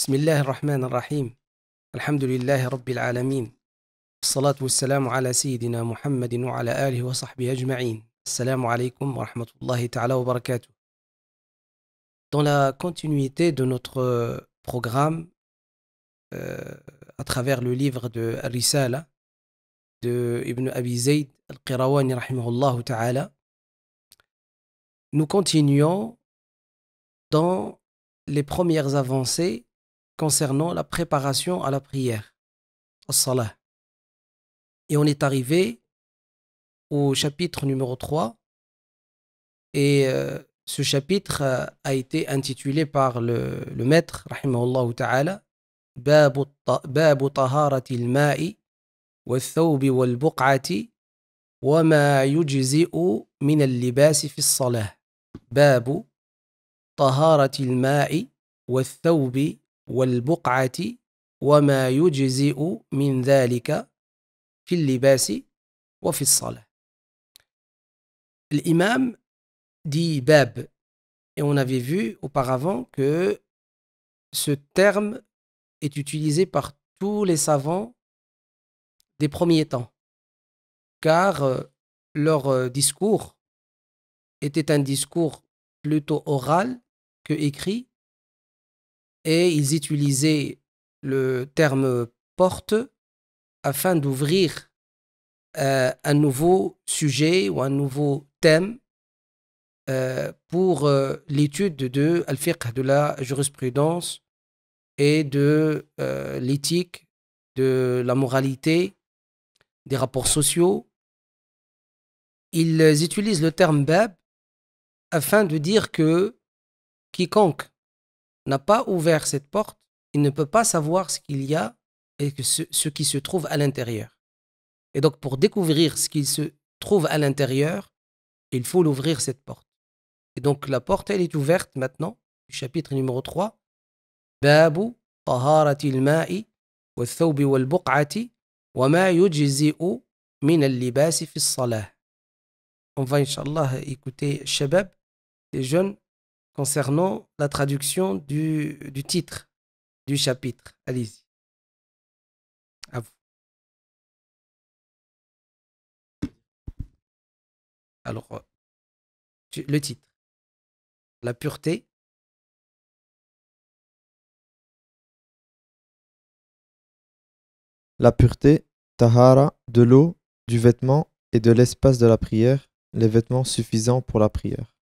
بسم الله الرحمن الرحيم الحمد لله رب العالمين الصلاة والسلام على سيدنا محمد وعلى آله وصحبه أجمعين السلام عليكم ورحمة الله تعالى وبركاته Dans la continuité de notre programme euh, à travers le livre de Risala de Ibn Abi Zayd al-Qirawani rahimahullah ta'ala nous continuons dans les premières avancées concernant la préparation à la prière, as-salah. Et on est arrivé au chapitre numéro 3. Et euh, ce chapitre euh, a été intitulé par le, le maître, rahimahullah ta'ala, Babu taharati al-ma'i wa thawbi wal-buq'ati وما يجزئ من اللباس في al-salat. باب L'imam dit bab et on avait vu auparavant que ce terme est utilisé par tous les savants des premiers temps car euh, leur euh, discours était un discours plutôt oral que écrit et ils utilisaient le terme porte afin d'ouvrir euh, un nouveau sujet ou un nouveau thème euh, pour euh, l'étude de al de la jurisprudence et de l'éthique, de la moralité, des rapports sociaux. Ils utilisent le terme bab afin de dire que quiconque n'a pas ouvert cette porte, il ne peut pas savoir ce qu'il y a et ce, qui se trouve à l'intérieur. Et donc pour découvrir ce qu'il se trouve à l'intérieur, il faut l'ouvrir cette porte. Et donc la porte, elle est ouverte maintenant, chapitre numéro 3. On va, inshallah écouter les jeunes, concernant la traduction du, du titre du chapitre. Allez-y. À vous. Alors, euh, le titre. La pureté. La pureté, tahara, de l'eau, du vêtement et de l'espace de la prière, les vêtements suffisants pour la prière.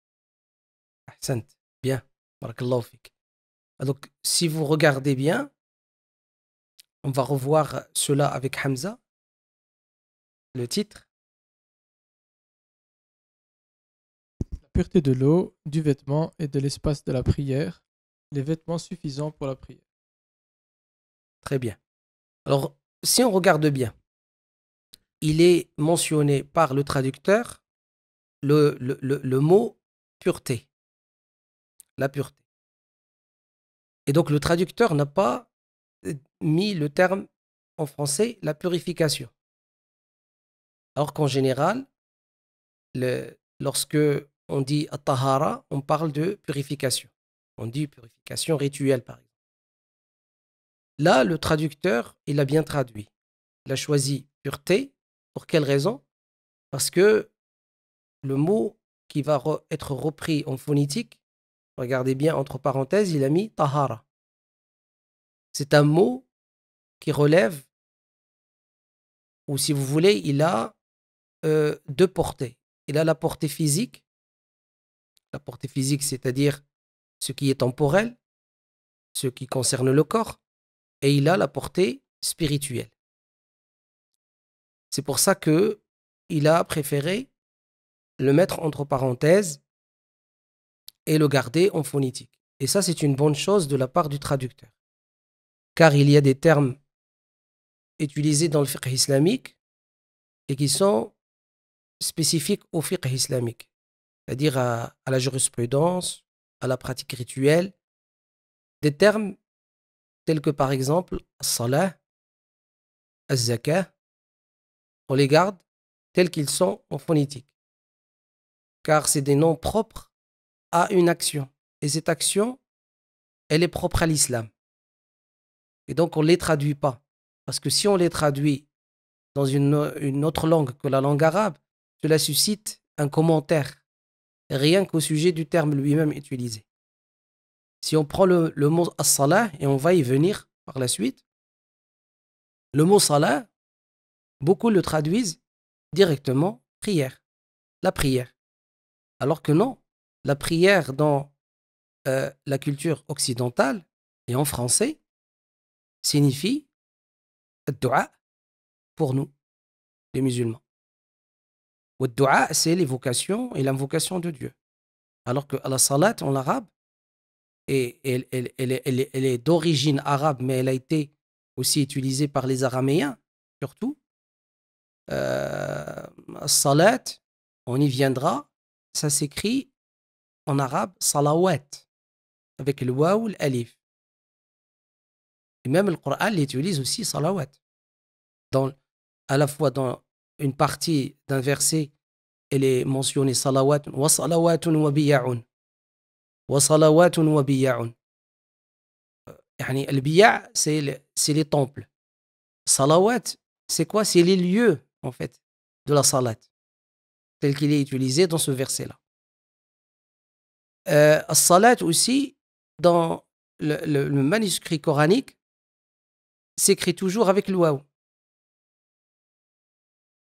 Ah, donc, si vous regardez bien, on va revoir cela avec Hamza, le titre. La pureté de l'eau, du vêtement et de l'espace de la prière, les vêtements suffisants pour la prière. Très bien. Alors, si on regarde bien, il est mentionné par le traducteur le mot pureté la pureté. Et donc le traducteur n'a pas euh, mis le terme en français la purification. Alors qu'en général, lorsque on dit Atahara, on parle de purification. On dit purification rituelle, par exemple. Là, le traducteur, il a bien traduit. Il a choisi pureté. Pour quelle raison Parce que le mot qui va être repris en phonétique Regardez bien, entre parenthèses, il a mis tahara. C'est un mot qui relève, ou si vous voulez, il a euh, deux portées. Il a la portée physique, la portée physique, c'est-à-dire ce qui est temporel, ce qui concerne le corps, et il a la portée spirituelle. C'est pour ça que il a préféré le mettre entre parenthèses et le garder en phonétique. Et ça, c'est une bonne chose de la part du traducteur. Car il y a des termes utilisés dans le fiqh islamique et qui sont spécifiques au fiqh islamique, c'est-à-dire à, la jurisprudence, à la pratique rituelle, des termes tels que par exemple salah, la zakah on les garde tels qu'ils sont en phonétique, car c'est des noms propres a une action. Et cette action, elle est propre à l'islam. Et donc, on ne les traduit pas. Parce que si on les traduit dans une, autre langue que la langue arabe, cela suscite un commentaire, rien qu'au sujet du terme lui-même utilisé. Si on prend le, mot as-salah, et on va y venir par la suite, le mot salah, beaucoup le traduisent directement prière, la prière. Alors que non, la prière dans la culture occidentale et en français signifie dua pour nous, les musulmans. Le dua, c'est l'évocation et l'invocation de Dieu. Alors que la salat en arabe, et elle, est d'origine arabe, mais elle a été aussi utilisée par les Araméens, surtout. Euh, salat, on y viendra, ça s'écrit en arabe salawat avec le waw, l'alif. Et même le Coran l'utilise aussi salawat. Dans, à la fois dans une partie d'un verset, elle est mentionnée salawat, wa salawatun wa biya'un. Wa salawatun wa biya'un. Euh, le c'est le, les temples. Salawat, c'est quoi C'est les lieux, en fait, de la salat, tel qu'il est utilisé dans ce verset-là. Euh, salat aussi, dans le, manuscrit coranique, s'écrit toujours avec le waw.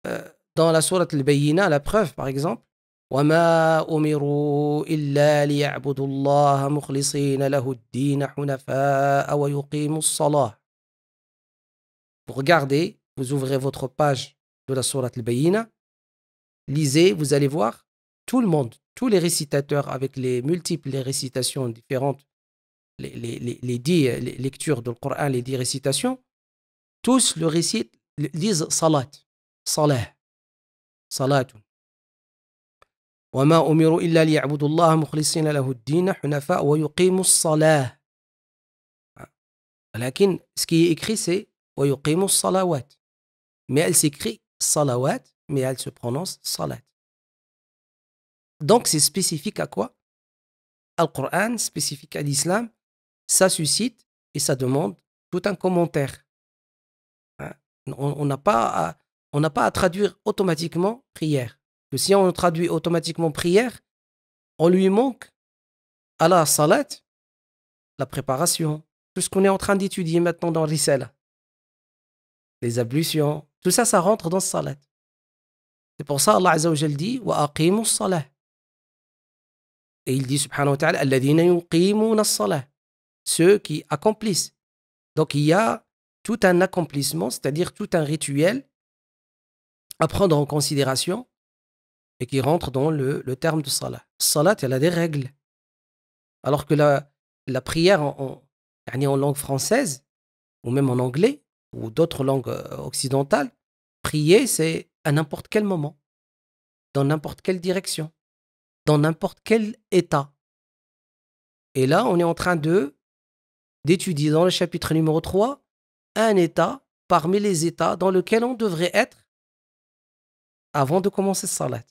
Euh, dans la sourate al bayyinah la preuve par exemple, Vous regardez, vous ouvrez votre page de la sourate al bayyinah lisez, vous allez voir, tout le monde, tous les récitateurs avec les multiples récitations différentes, les, les dix euh, lectures du Coran, les dix récitations, tous le récitent, disent salat, salat, salat. وما أمروا إلا ليعبدوا الله مخلصين له الدين حنفاء ويقيموا الصلاة ce qui est écrit c'est ويقيموا salawat » mais elle s'écrit salawat mais elle se prononce salat donc, c'est spécifique à quoi Al quran spécifique à l'islam, ça suscite et ça demande tout un commentaire. Hein? On n'a pas, à, pas à traduire automatiquement prière. Que si on traduit automatiquement prière, on lui manque à la salat, la préparation, tout ce qu'on est en train d'étudier maintenant dans Risala, les ablutions, tout ça, ça rentre dans le salat. C'est pour ça Allah Azza dit Wa aqimu salat. Et il dit, subhanahu wa ta'ala, ceux qui accomplissent. Donc il y a tout un accomplissement, c'est-à-dire tout un rituel à prendre en considération et qui rentre dans le, terme de salat. Salat, elle a des règles. Alors que la, prière en, en langue française, ou même en anglais, ou d'autres langues euh, occidentales, prier, c'est à n'importe quel moment, dans n'importe quelle direction dans n'importe quel état. Et là, on est en train de d'étudier dans le chapitre numéro 3 un état parmi les états dans lequel on devrait être avant de commencer salat.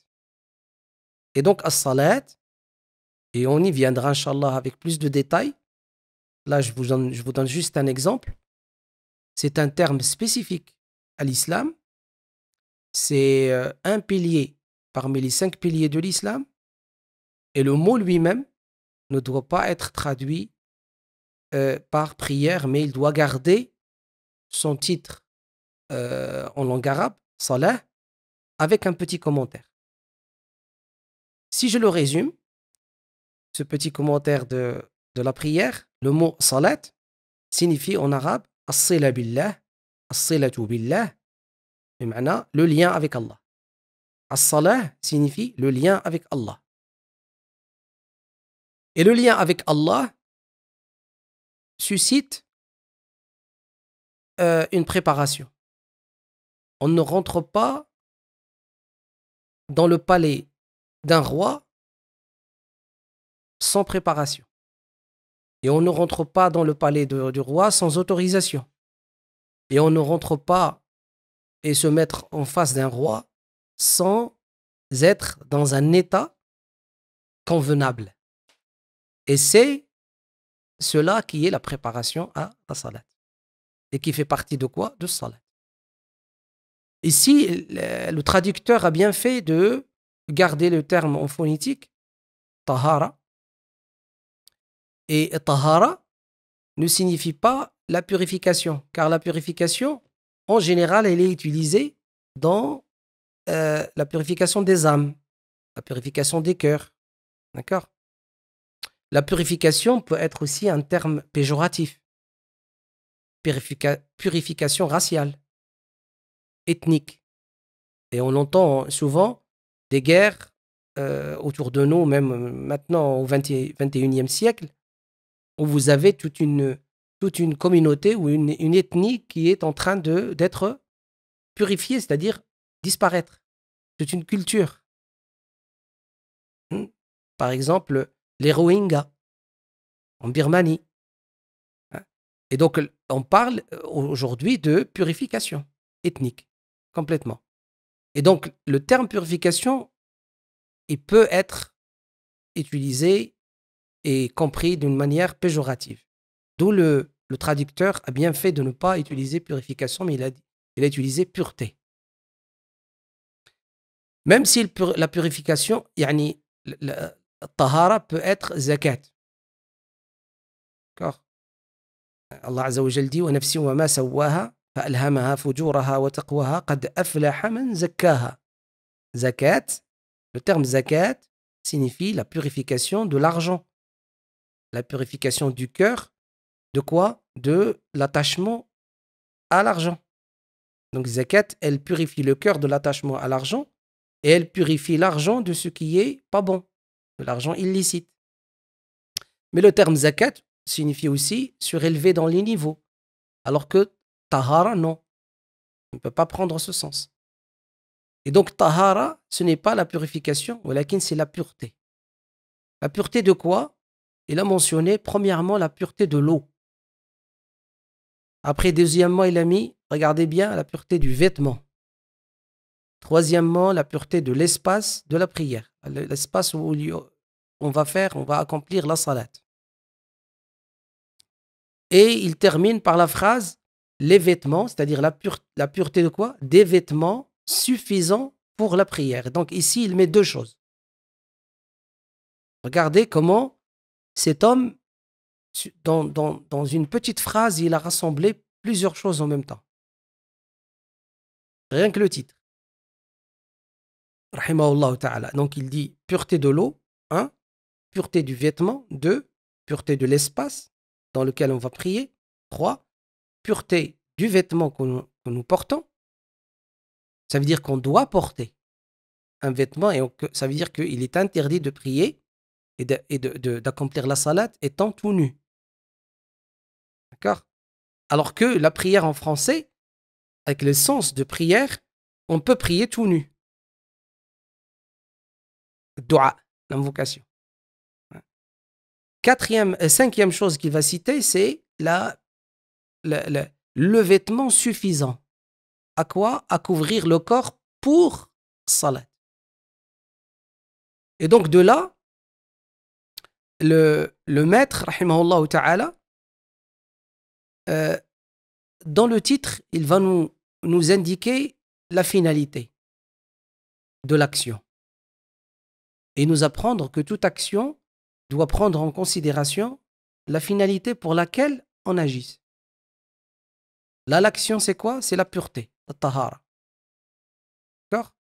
Et donc, à salat, et on y viendra, inshallah avec plus de détails. Là, je vous donne, je vous donne juste un exemple. C'est un terme spécifique à l'islam. C'est euh, un pilier parmi les cinq piliers de l'islam. Et le mot lui-même ne doit pas être traduit euh, par prière, mais il doit garder son titre euh, en langue arabe, salah, avec un petit commentaire. Si je le résume, ce petit commentaire de, la prière, le mot salat signifie en arabe as-sila billah, as billah, le lien avec Allah. as signifie le lien avec Allah. Et le lien avec Allah suscite euh, une préparation. On ne rentre pas dans le palais d'un roi sans préparation. Et on ne rentre pas dans le palais du roi sans autorisation. Et on ne rentre pas et se mettre en face d'un roi sans être dans un état convenable. Et c'est cela qui est la préparation à la salat. Et qui fait partie de quoi De salat. Ici, le traducteur a bien fait de garder le terme en phonétique, tahara. Et tahara ne signifie pas la purification, car la purification, en général, elle est utilisée dans euh, la purification des âmes, la purification des cœurs. D'accord la purification peut être aussi un terme péjoratif. purification raciale, ethnique. Et on entend hein, souvent des guerres euh, autour de nous, même euh, maintenant au XXIe siècle, où vous avez toute une, toute une communauté ou une, une ethnie qui est en train d'être purifiée, c'est-à-dire disparaître. C'est une culture. Hmm. Par exemple, les Rohingyas en Birmanie. Et donc, on parle euh, aujourd'hui de purification ethnique, complètement. Et donc, le terme purification, il peut être utilisé et compris d'une manière péjorative. D'où le, le, traducteur a bien fait de ne pas utiliser purification, mais il a, il a utilisé pureté. Même si la purification, yani, Tahara peut être zakat. D'accord Allah Azza wa dit وَنَفْسٍ وَمَا سَوَّاهَا فَأَلْهَمَهَا فُجُورَهَا وَتَقْوَاهَا قَدْ أَفْلَحَ مَنْ Zakat, le terme zakat signifie la purification de l'argent, la purification du cœur, de quoi De l'attachement à l'argent. Donc zakat, elle purifie le cœur de l'attachement à l'argent et elle purifie l'argent de ce qui est pas bon l'argent illicite. Mais le terme zakat signifie aussi surélever dans les niveaux, alors que tahara, non. On ne peut pas prendre ce sens. Et donc tahara, ce n'est pas la purification, c'est la pureté. La pureté de quoi Il a mentionné premièrement la pureté de l'eau. Après, deuxièmement, il a mis, regardez bien, la pureté du vêtement. Troisièmement, la pureté de l'espace de la prière, l'espace où, on va faire, on va accomplir la salat. Et il termine par la phrase les vêtements, c'est-à-dire la, pureté de quoi Des vêtements suffisants pour la prière. Donc ici, il met deux choses. Regardez comment cet homme, dans, une petite phrase, il a rassemblé plusieurs choses en même temps. Rien que le titre. Donc il dit pureté de l'eau, Hein? pureté du vêtement. deux, Pureté de l'espace dans lequel on va prier. trois, Pureté du vêtement que nous, portons. Ça veut dire qu'on doit porter un vêtement et ça veut dire qu'il est interdit de prier et d'accomplir de, la salade étant tout nu. D'accord Alors que la prière en français, avec le sens de prière, on peut prier tout nu. Doit l'invocation. Quatrième, euh, cinquième chose qu'il va citer, c'est la, le vêtement suffisant. À quoi À couvrir le corps pour salat. Et donc de là, le, le maître, rahimahullah ta'ala, euh, dans le titre, il va nous, nous indiquer la finalité de l'action et nous apprendre que toute action doit prendre en considération la finalité pour laquelle on agit. Là, l'action, c'est quoi C'est la pureté, la tahara. D'accord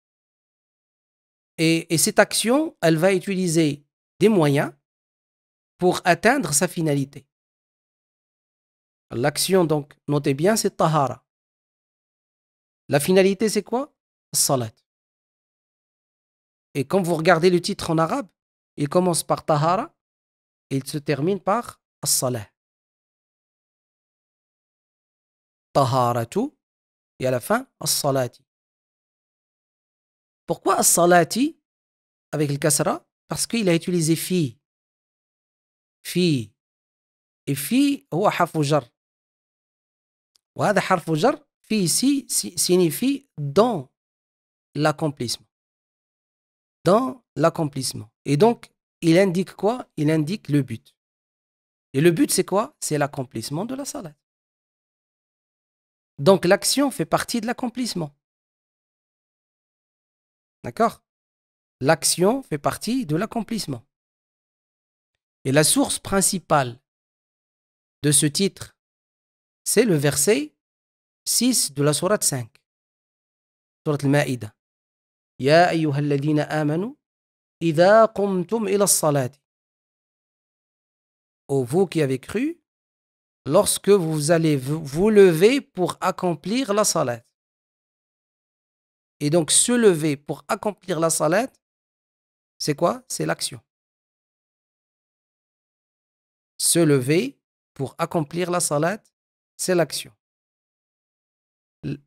et, et cette action, elle va utiliser des moyens pour atteindre sa finalité. L'action, donc, notez bien, c'est tahara. La finalité, c'est quoi Salat. Et quand vous regardez le titre en arabe, il commence par tahara il se termine par as-salah. Taharatu et à la fin as-salati. Pourquoi as-salati avec le kasra Parce qu'il a utilisé fi. Fi. Et fi, ou harfu harfujar » وهذا harfujar »« fi ici signifie dans l'accomplissement. Dans l'accomplissement. Et donc, il indique quoi Il indique le but. Et le but, c'est quoi C'est l'accomplissement de la salat. Donc l'action fait partie de l'accomplissement. D'accord L'action fait partie de l'accomplissement. Et la source principale de ce titre, c'est le verset 6 de la sourate 5. Sourate al-Ma'ida. Ya amanu إذا قمتم vous qui avez cru, lorsque vous allez vous lever pour accomplir la salat. Et donc se lever pour accomplir la salat, c'est quoi C'est l'action. Se lever pour accomplir la salat, c'est l'action.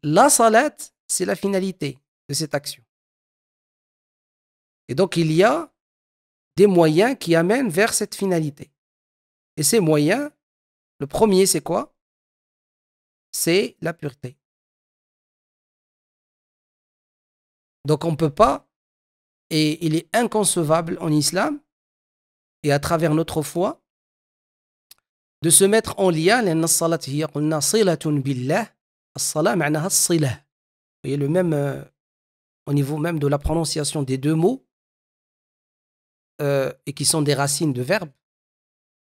La salat, c'est la finalité de cette action. Et donc, il y a des moyens qui amènent vers cette finalité. Et ces moyens, le premier, c'est quoi C'est la pureté. Donc on ne peut pas, et il est inconcevable en islam, et à travers notre foi, de se mettre en lien, vous voyez le même, euh, au niveau même de la prononciation des deux mots, euh, et qui sont des racines de verbes.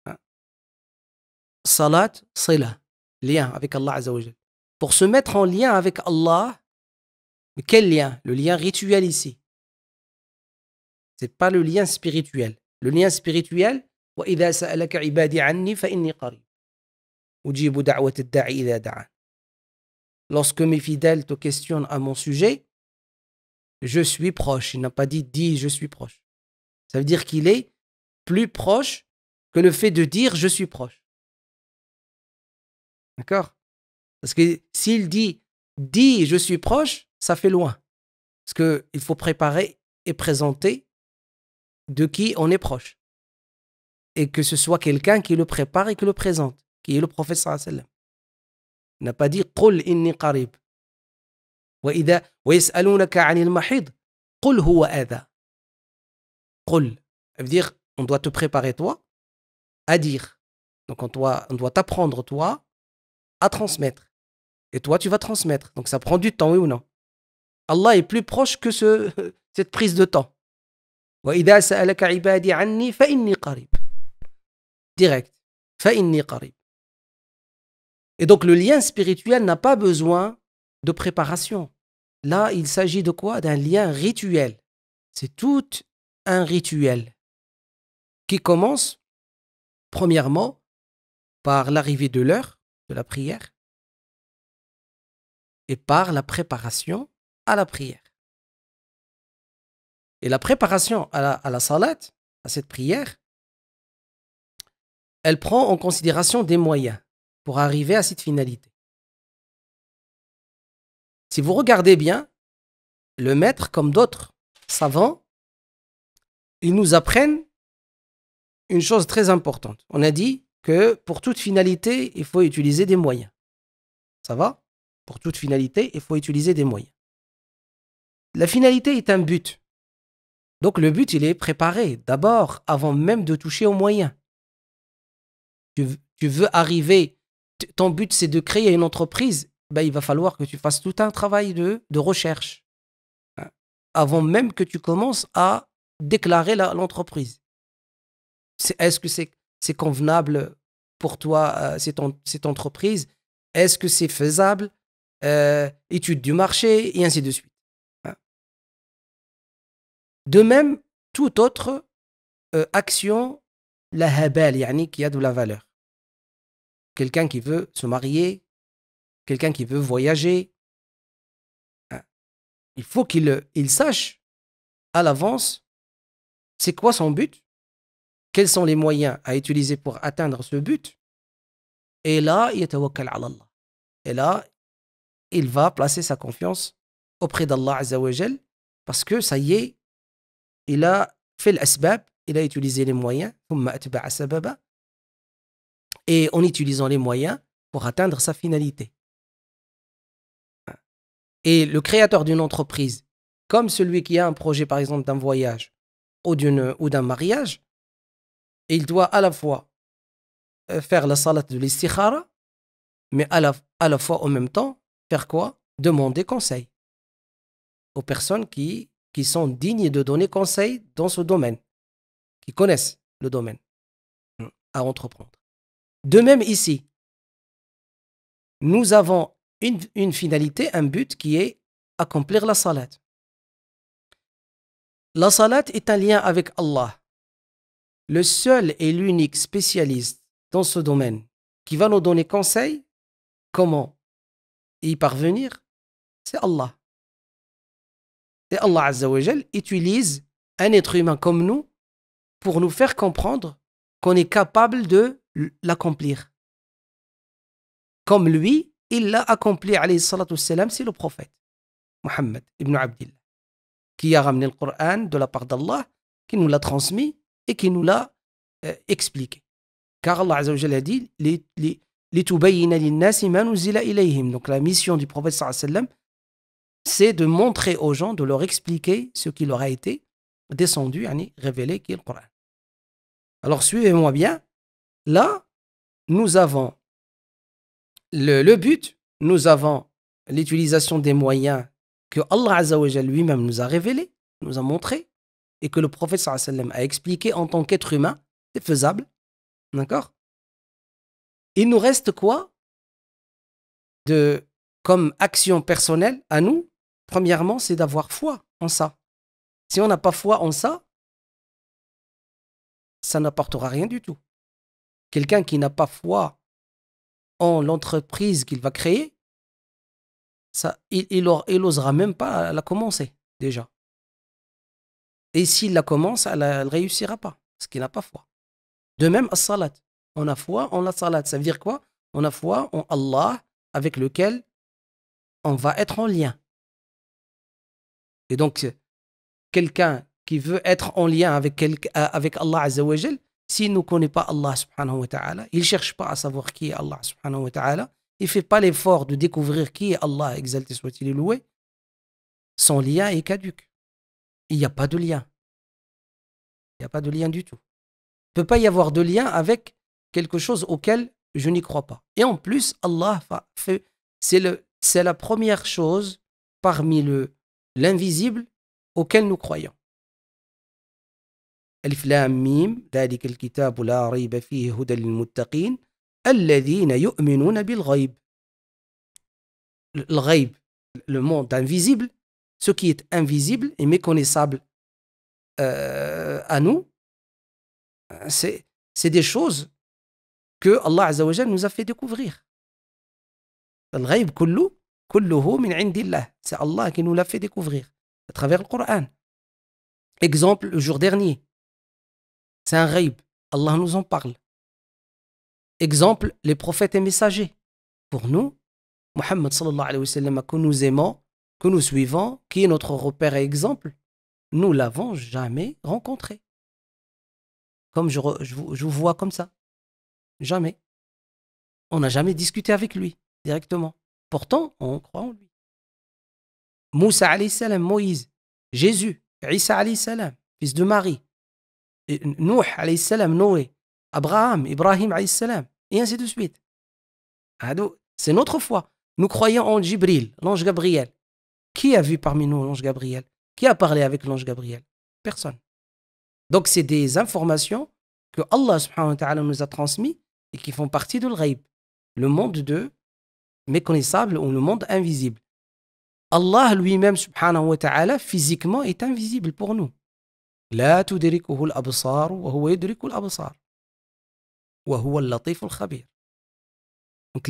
Hein, salat, sila, lien avec Allah Pour se mettre en lien avec Allah, mais quel lien Le lien rituel ici. Ce n'est pas le lien spirituel. Le lien spirituel, Lorsque mes fidèles te questionnent à mon sujet, je suis proche. Il n'a pas dit dis, je suis proche. Ça veut dire qu'il est plus proche que le fait de dire je suis proche. D'accord Parce que s'il dit dis je suis proche, ça fait loin. Parce qu'il faut préparer et présenter de qui on est proche. Et que ce soit quelqu'un qui le prépare et qui le présente, qui est le professeur. Il n'a pas dit Qul inni qarib. وإذا ويسألونك عن قل هو veut dire on doit te préparer toi à dire. Donc on doit on doit t'apprendre toi à transmettre. Et toi tu vas transmettre. Donc ça prend du temps oui ou non Allah est plus proche que ce cette prise de temps. Direct. Et donc le lien spirituel n'a pas besoin de préparation. Là, il s'agit de quoi D'un lien rituel. C'est toute un rituel qui commence premièrement par l'arrivée de l'heure de la prière et par la préparation à la prière. Et la préparation à la, à salat, à cette prière, elle prend en considération des moyens pour arriver à cette finalité. Si vous regardez bien, le maître, comme d'autres savants, ils nous apprennent une chose très importante. On a dit que pour toute finalité, il faut utiliser des moyens. Ça va Pour toute finalité, il faut utiliser des moyens. La finalité est un but. Donc le but, il est préparé d'abord, avant même de toucher aux moyens. Tu, veux arriver, ton but c'est de créer une entreprise, ben, il va falloir que tu fasses tout un travail de, de recherche. Hein avant même que tu commences à déclarer l'entreprise. Est-ce que c'est convenable pour toi, euh, cette, entreprise Est-ce que c'est faisable euh, Étude du marché, et ainsi de suite. Hein. de même, toute autre euh, action, la habal, yani, qui a de la valeur. Quelqu'un qui veut se marier, quelqu'un qui veut voyager, hein. il faut qu'il il sache à l'avance c'est quoi son but Quels sont les moyens à utiliser pour atteindre ce but Et là, il Et là, il va placer sa confiance auprès d'Allah Azzawajal parce que ça y est, il a fait l'asbab, il a utilisé les moyens, et en utilisant les moyens pour atteindre sa finalité. Et le créateur d'une entreprise, comme celui qui a un projet par exemple d'un voyage, ou d'un mariage, il doit à la fois euh, faire la salat de l'istikhara, mais à la, fois en même temps, faire quoi Demander conseil aux personnes qui, sont dignes de donner conseil dans ce domaine, qui connaissent le domaine à entreprendre. De même ici, nous avons une, une finalité, un but qui est accomplir la salat. La salat est un lien avec Allah. Le seul et l'unique spécialiste dans ce domaine qui va nous donner conseil, comment y parvenir, c'est Allah. Et Allah Azzawajal utilise un être humain comme nous pour nous faire comprendre qu'on est capable de l'accomplir. Comme lui, il l'a accompli, alayhi c'est le prophète, Mohammed ibn Abdillah qui a ramené le Coran de la part d'Allah, qui nous l'a transmis et qui nous l'a euh, expliqué. Car Allah a dit les, les, donc la mission du prophète c'est de montrer aux gens, de leur expliquer ce qui leur a été descendu, révélé, qui est le Coran. Alors suivez-moi bien. Là, nous avons le, le but, nous avons l'utilisation des moyens que Allah lui-même nous a révélé, nous a montré, et que le prophète sallam a expliqué en tant qu'être humain, c'est faisable. D'accord Il nous reste quoi de, comme action personnelle à nous Premièrement, c'est d'avoir foi en ça. Si on n'a pas foi en ça, ça n'apportera rien du tout. Quelqu'un qui n'a pas foi en l'entreprise qu'il va créer, il, il, osera même pas la commencer, déjà. Et s'il la commence, elle ne réussira pas, parce qu'il n'a pas foi. De même, à salat. On a foi en la salat. Ça veut dire quoi On a foi en Allah avec lequel on va être en lien. Et donc, quelqu'un qui veut être en lien avec, euh, avec Allah s'il ne connaît pas Allah subhanahu wa ta'ala, il ne cherche pas à savoir qui est Allah subhanahu wa ta'ala, il ne fait pas l'effort de découvrir qui est Allah, exalté soit-il et loué, son lien est caduque. Il n'y a pas de lien. Il n'y a pas de lien du tout. Il ne peut pas y avoir de lien avec quelque chose auquel je n'y crois pas. Et en plus, Allah fait, c'est la première chose parmi le l'invisible auquel nous croyons. Mim, الذين le monde invisible ce qui est invisible et méconnaissable euh, à nous c'est des choses que Allah nous a fait découvrir c'est Allah qui nous l'a fait découvrir à travers le Coran exemple le jour dernier c'est un ghaib Allah nous en parle Exemple, les prophètes et messagers. Pour nous, Mohammed alayhi wa que nous aimons, que nous suivons, qui est notre repère et exemple, nous l'avons jamais rencontré. Comme je, vous, vois comme ça. Jamais. On n'a jamais discuté avec lui directement. Pourtant, on croit en lui. Moussa alayhi salam, Moïse, Jésus, Isa alayhi salam, fils de Marie, Nouh alayhi salam, Noé, Abraham, Ibrahim alayhi et ainsi de suite. C'est notre foi. Nous croyons en Jibril, l'ange Gabriel. Qui a vu parmi nous l'ange Gabriel Qui a parlé avec l'ange Gabriel Personne. Donc, c'est des informations que Allah subhanahu wa ta'ala nous a transmises et qui font partie de l'ghaib, le monde de méconnaissable ou le monde invisible. Allah lui-même subhanahu wa ta'ala physiquement est invisible pour nous. absar wa huwa وهو اللطيف الخبير donc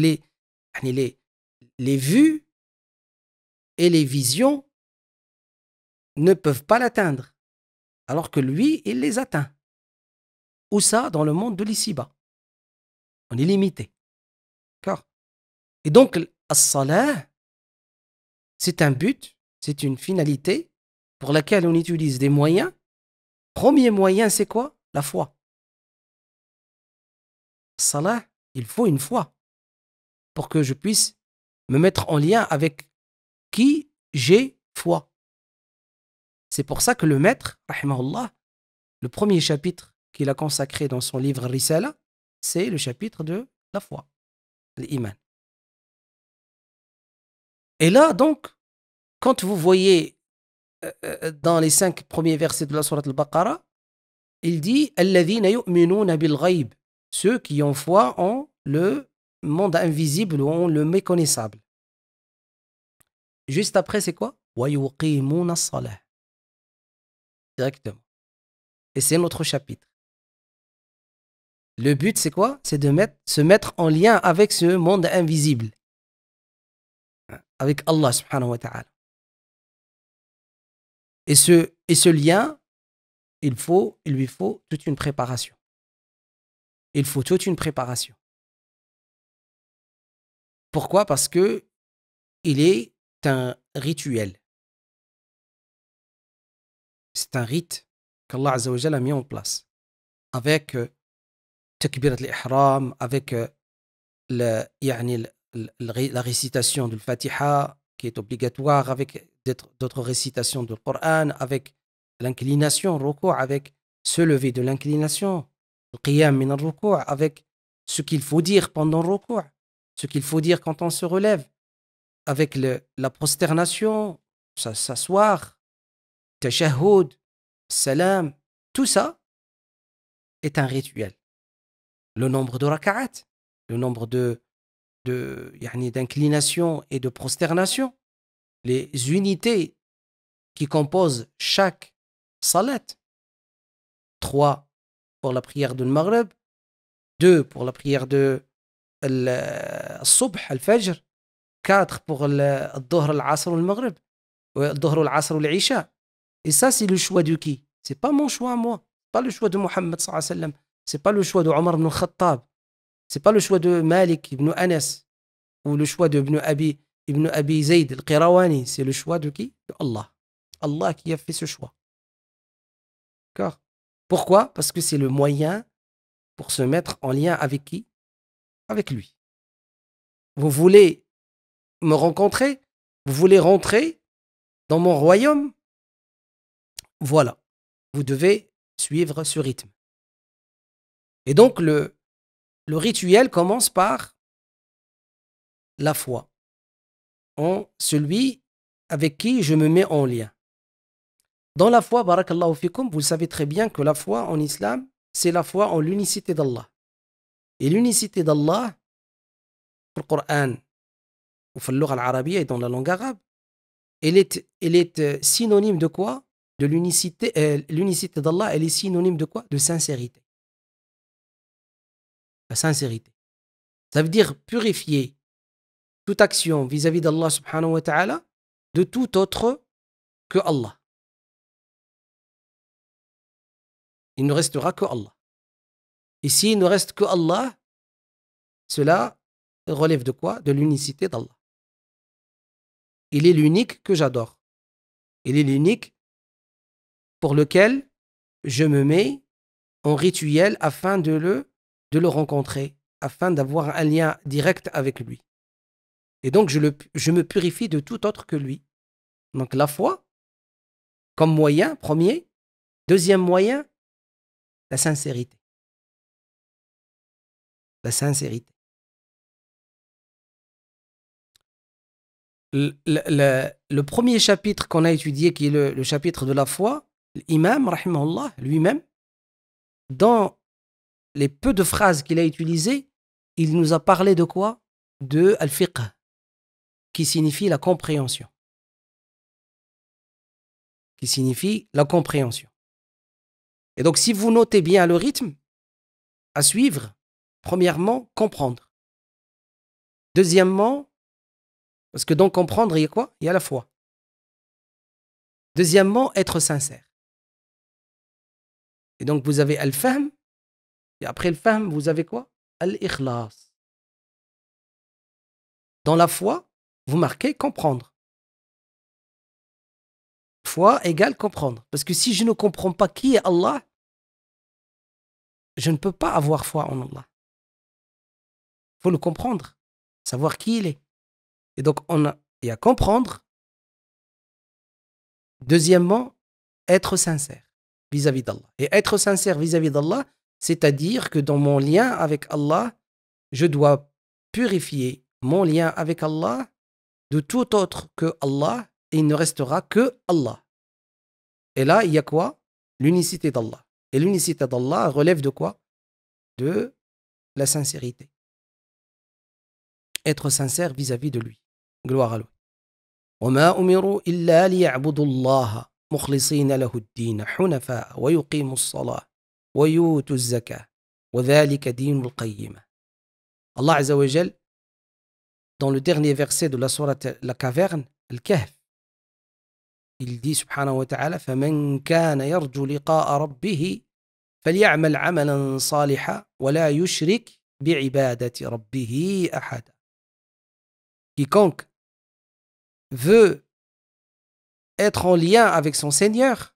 les vues et les visions ne peuvent pas l'atteindre alors que lui il les atteint ou ça dans le monde de l'ici-bas on est limité d'accord et donc à salah c'est un but c'est une finalité pour laquelle on utilise des moyens premier moyen c'est quoi la foi salah, il faut une foi pour que je puisse me mettre en lien avec qui j'ai foi. C'est pour ça que le maître, le premier chapitre qu'il a consacré dans son livre Risala, c'est le chapitre de la foi, l'iman. Et là, donc, quand vous voyez euh, euh, dans les cinq premiers versets de la Sourate al-Baqarah, il dit « bil-ghayb ceux qui ont foi en le monde invisible ou en le méconnaissable. Juste après, c'est quoi Directement. Et c'est notre chapitre. Le but, c'est quoi C'est de mettre, se mettre en lien avec ce monde invisible. Avec Allah subhanahu wa ta'ala. Et ce, et ce lien, il, faut, il lui faut toute une préparation il faut toute une préparation. Pourquoi Parce que il est un rituel. C'est un rite qu'Allah a mis en place avec euh, Takbirat al l'ihram, avec euh, la récitation du Fatiha qui est obligatoire, avec d'autres récitations du Coran, avec l'inclination, avec se lever de l'inclination, avec ce qu'il faut dire pendant le ce qu'il faut dire quand on se relève, avec le, la prosternation, s'asseoir, tashahhud, salam, tout ça est un rituel. Le nombre de raka'at, le nombre de d'inclinations d'inclination et de prosternation, les unités qui composent chaque salat. Trois pour la prière de Maghreb, deux pour la prière de الصبح الفجر 4 pour الظهر العصر والمغرب الظهر والعصر والعشاء et ça c'est le choix de qui c'est pas mon choix moi pas le choix de Mohammed صلى الله عليه وسلم c'est pas le choix de Omar ibn Khattab c'est pas le choix de Malik ibn Anas ou le choix de ibn Abi ibn Abi Zayd al-Qirawani c'est le choix de qui de Allah Allah qui a fait ce choix d'accord Pourquoi Parce que c'est le moyen pour se mettre en lien avec qui Avec lui. Vous voulez me rencontrer Vous voulez rentrer dans mon royaume Voilà. Vous devez suivre ce rythme. Et donc le, le rituel commence par la foi en celui avec qui je me mets en lien. Dans la foi, barakallahu fikum, vous savez très bien que la foi en islam, c'est la foi en l'unicité d'Allah. Et l'unicité d'Allah, dans le Coran, ou dans et dans la langue arabe, elle est, euh, synonyme de quoi De l'unicité euh, l'unicité d'Allah, elle est synonyme de quoi De sincérité. La sincérité. Ça veut dire purifier toute action vis-à-vis d'Allah subhanahu wa ta'ala de tout autre que Allah. il ne restera que Allah. Et s'il ne reste que Allah, cela relève de quoi De l'unicité d'Allah. Il est l'unique que j'adore. Il est l'unique pour lequel je me mets en rituel afin de le, de le rencontrer, afin d'avoir un lien direct avec lui. Et donc, je, le, je me purifie de tout autre que lui. Donc, la foi, comme moyen premier. Deuxième moyen, la sincérité. La sincérité. Le, premier chapitre qu'on a étudié, qui est le, chapitre de la foi, l'imam, rahimahullah, lui-même, dans les peu de phrases qu'il a utilisées, il nous a parlé de quoi De al-fiqh, qui signifie la compréhension. Qui signifie la compréhension. Et donc, si vous notez bien le rythme à suivre, premièrement, comprendre. Deuxièmement, parce que dans comprendre, il y a quoi Il y a la foi. Deuxièmement, être sincère. Et donc, vous avez al-fahm, et après al fahm, vous avez quoi Al-ikhlas. Dans la foi, vous marquez comprendre. Foi égale comprendre. Parce que si je ne comprends pas qui est Allah, je ne peux pas avoir foi en Allah. Il faut le comprendre, savoir qui il est. Et donc, on a, il y a comprendre. Deuxièmement, être sincère vis-à-vis d'Allah. Et être sincère vis-à-vis d'Allah, c'est-à-dire que dans mon lien avec Allah, je dois purifier mon lien avec Allah de tout autre que Allah, et il ne restera que Allah. Et là, il y a quoi L'unicité d'Allah. Et l'unicité d'Allah relève de quoi De la sincérité. Être sincère vis-à-vis -vis de lui. Gloire à lui. وما أمروا إلا ليعبدوا الله مخلصين له الدين حنفاء ويقيموا الصلاة ويؤتوا الزكاة وذلك دين القيمة Allah Azza wa dans le dernier verset de la sourate La Caverne, Al-Kahf, il dit subhanahu wa ta'ala فَمَنْ كَانَ يَرْجُ لِقَاءَ رَبِّهِ فَلْيَعْمَلْ عَمَلًا صَالِحًا وَلَا يُشْرِكْ بِعِبَادَةِ رَبِّهِ أَحَدًا Quiconque veut être en lien avec son Seigneur,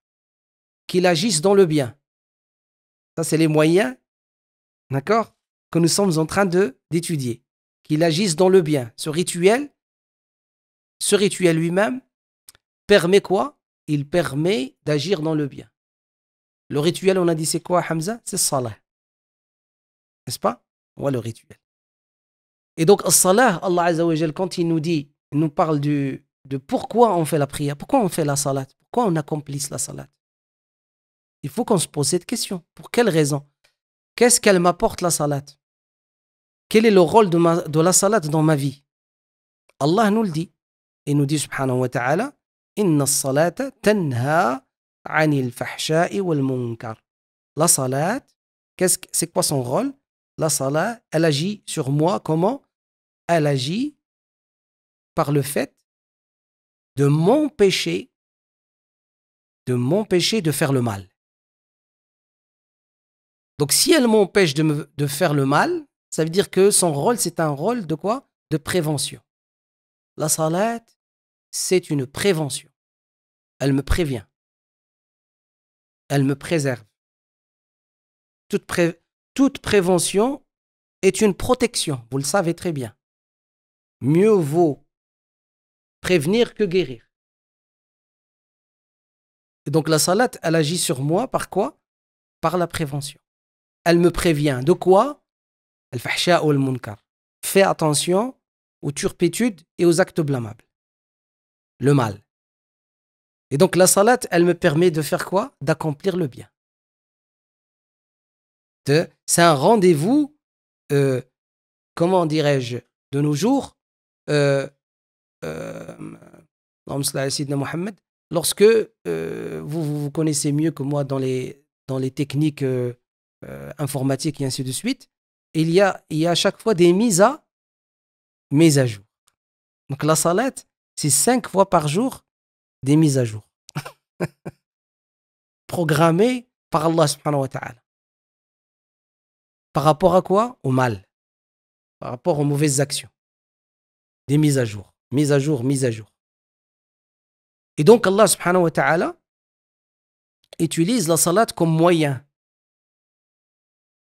qu'il agisse dans le bien. Ça, c'est les moyens, d'accord, que nous sommes en train de d'étudier. Qu'il agisse dans le bien. Ce rituel, ce rituel lui-même, permet quoi Il permet d'agir dans le bien. Le rituel, on a dit c'est quoi, Hamza C'est salah. N'est-ce pas Voilà le rituel. Et donc, salah, Allah quand il nous dit, nous parle du, de pourquoi on fait la prière, pourquoi on fait la salat, pourquoi on accomplit la salat. Il faut qu'on se pose cette question. Pour quelle raison Qu'est-ce qu'elle m'apporte la salat Quel est le rôle de, de la salat dans ma vie Allah nous le dit. Il nous dit, subhanahu wa ta'ala, la salat, c'est quoi son rôle La salat, elle agit sur moi comment Elle agit par le fait de m'empêcher de m'empêcher de faire le mal. Donc si elle m'empêche de, faire le mal, ça veut dire que son rôle, c'est un rôle de quoi De prévention. La salat, c'est une prévention. Elle me prévient. Elle me préserve. Toute, prévention est une protection, vous le savez très bien. Mieux vaut prévenir que guérir. Et donc la salat, elle agit sur moi par quoi Par la prévention. Elle me prévient de quoi Elle fait munkar Fais attention aux turpitudes et aux actes blâmables le mal. Et donc la salat, elle me permet de faire quoi D'accomplir le bien. C'est un rendez-vous, euh, comment dirais-je, de nos jours, euh, euh lorsque euh, vous, vous connaissez mieux que moi dans les, techniques informatiques et ainsi de suite, il y, a, il y a à chaque fois des mises à, mises à jour. Donc la salat, c'est cinq fois par jour des mises à jour. Programmées par Allah subhanahu wa ta'ala. Par rapport à quoi Au mal. Par rapport aux mauvaises actions. Des mises à jour. Mise à jour, mise à jour. Et donc Allah subhanahu wa ta'ala utilise la salat comme moyen.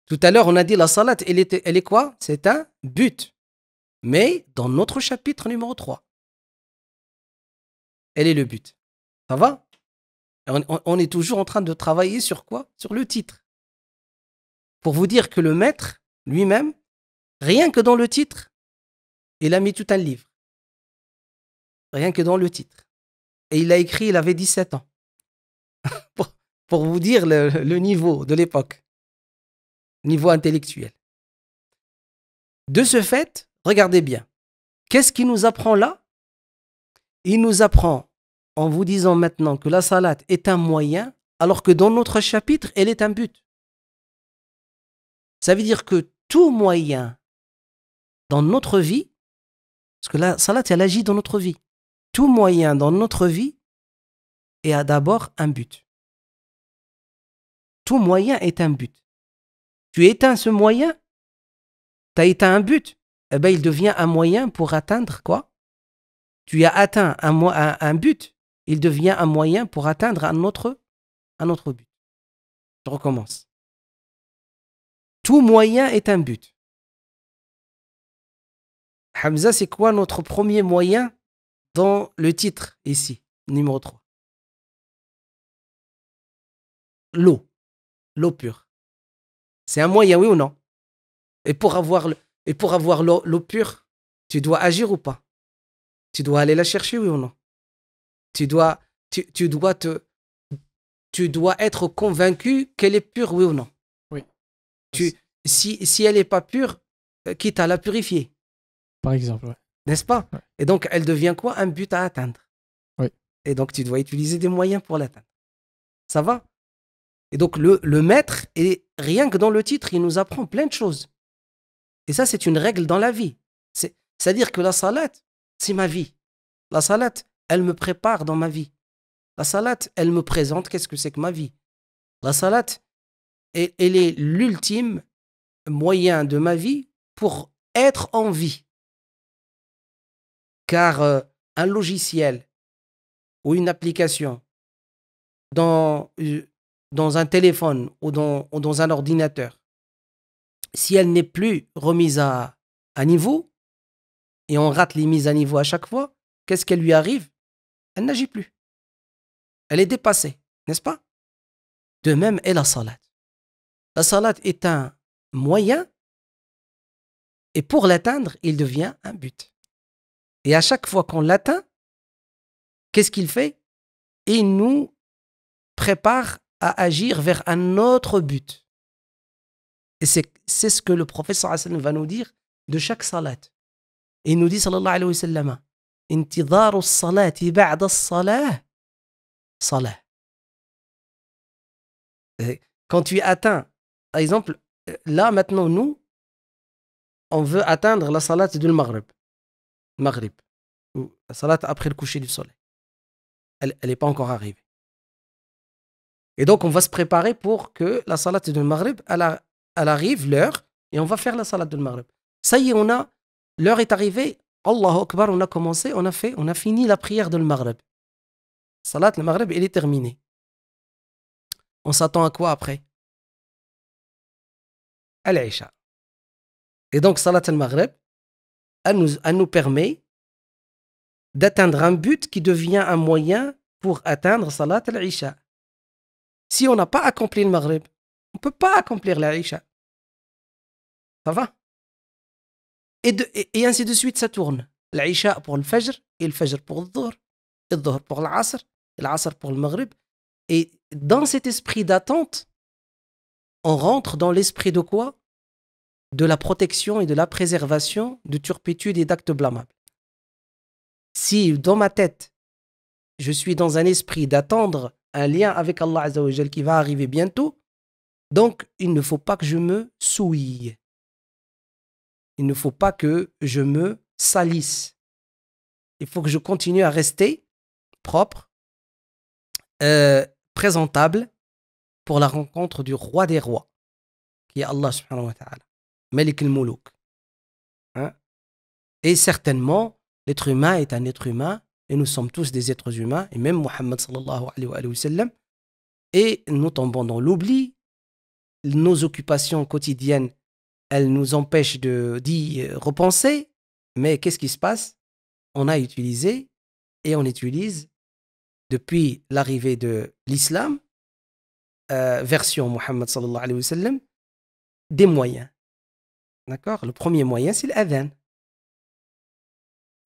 Tout à l'heure, on a dit la salat, elle est, elle est quoi C'est un but. Mais dans notre chapitre numéro 3, elle est le but. Ça va on, est toujours en train de travailler sur quoi Sur le titre. Pour vous dire que le maître, lui-même, rien que dans le titre, il a mis tout un livre. Rien que dans le titre. Et il a écrit, il avait 17 ans. pour, vous dire le, le niveau de l'époque, niveau intellectuel. De ce fait, regardez bien. Qu'est-ce qui nous apprend là il nous apprend en vous disant maintenant que la salat est un moyen, alors que dans notre chapitre, elle est un but. Ça veut dire que tout moyen dans notre vie, parce que la salat, elle agit dans notre vie, tout moyen dans notre vie est a d'abord un but. Tout moyen est un but. Tu éteins ce moyen, tu as éteint un but, et eh bien il devient un moyen pour atteindre quoi tu as atteint un, but, il devient un moyen pour atteindre un autre, un autre but. Je recommence. Tout moyen est un but. Hamza, c'est quoi notre premier moyen dans le titre ici, numéro 3 L'eau. L'eau pure. C'est un moyen, oui ou non Et pour avoir l'eau pure, tu dois agir ou pas tu dois aller la chercher, oui ou non tu dois, tu, dois te, tu dois être convaincu qu'elle est pure, oui ou non Oui. Tu, si, si elle n'est pas pure, euh, quitte à la purifier. Par exemple, N'est-ce pas Et donc, elle devient quoi Un but à atteindre. Oui. Et donc, tu dois utiliser des moyens pour l'atteindre. Ça va Et donc, le, maître, est rien que dans le titre, il nous apprend plein de choses. Et ça, c'est une règle dans la vie. C'est-à-dire que la salade, c'est ma vie. La salat, elle me prépare dans ma vie. La salat, elle me présente qu'est-ce que c'est que ma vie. La salat, elle, elle est l'ultime moyen de ma vie pour être en vie. Car euh, un logiciel ou une application dans, euh, dans un téléphone ou dans, un ordinateur, si elle n'est plus remise à niveau, et on rate les mises à niveau à chaque fois, qu'est-ce qu'elle lui arrive Elle n'agit plus. Elle est dépassée, n'est-ce pas De même est la salat. La salat est un moyen et pour l'atteindre, il devient un but. Et à chaque fois qu'on l'atteint, qu'est-ce qu'il fait Il nous prépare à agir vers un autre but. Et c'est ce que le professeur Hassan va nous dire de chaque salat il nous dit, sallallahu alayhi wa sallam, Intidaru salati ba'da salah, salah. Quand tu atteins, par exemple, là maintenant, nous, on veut atteindre la salat du Maghrib. Maghrib. Ou la salat après le coucher du soleil. Elle n'est pas encore arrivée. Et donc, on va se préparer pour que la salat du Maghrib, elle, arrive l'heure, et on va faire la salat du Maghrib. Ça y est, on a L'heure est arrivée, Allahu Akbar, on a commencé, on a fait, on a fini la prière de le Maghreb. Salat le Maghreb, est terminée. On s'attend à quoi après Al-Isha. Et donc, Salat al Maghreb, elle nous, nous permet d'atteindre un but qui devient un moyen pour atteindre Salat al-Isha. Si on n'a pas accompli le Maghreb, on ne peut pas accomplir l'Isha. Ça va et, ainsi de suite, ça tourne. L'Aïcha pour le Fajr, et le Fajr pour le Dhuhr, et le Dhuhr pour l'Asr, et l'Asr pour le Maghrib. Et dans cet esprit d'attente, on rentre dans l'esprit de quoi De la protection et de la préservation de turpitude et d'actes blâmables. Si dans ma tête, je suis dans un esprit d'attendre un lien avec Allah qui va arriver bientôt, donc il ne faut pas que je me souille il ne faut pas que je me salisse. Il faut que je continue à rester propre, euh, présentable pour la rencontre du roi des rois, qui est Allah subhanahu wa ta'ala, Malik al-Muluk. Hein. Et certainement, l'être humain est un être humain, et nous sommes tous des êtres humains, et même Muhammad sallallahu alayhi wa sallam, et nous tombons dans l'oubli, nos occupations quotidiennes elle nous empêche d'y repenser. Mais qu'est-ce qui se passe On a utilisé et on utilise depuis l'arrivée de l'islam, euh, version Mohammed sallallahu alayhi wa sallam, des moyens. D'accord Le premier moyen, c'est l'adhan.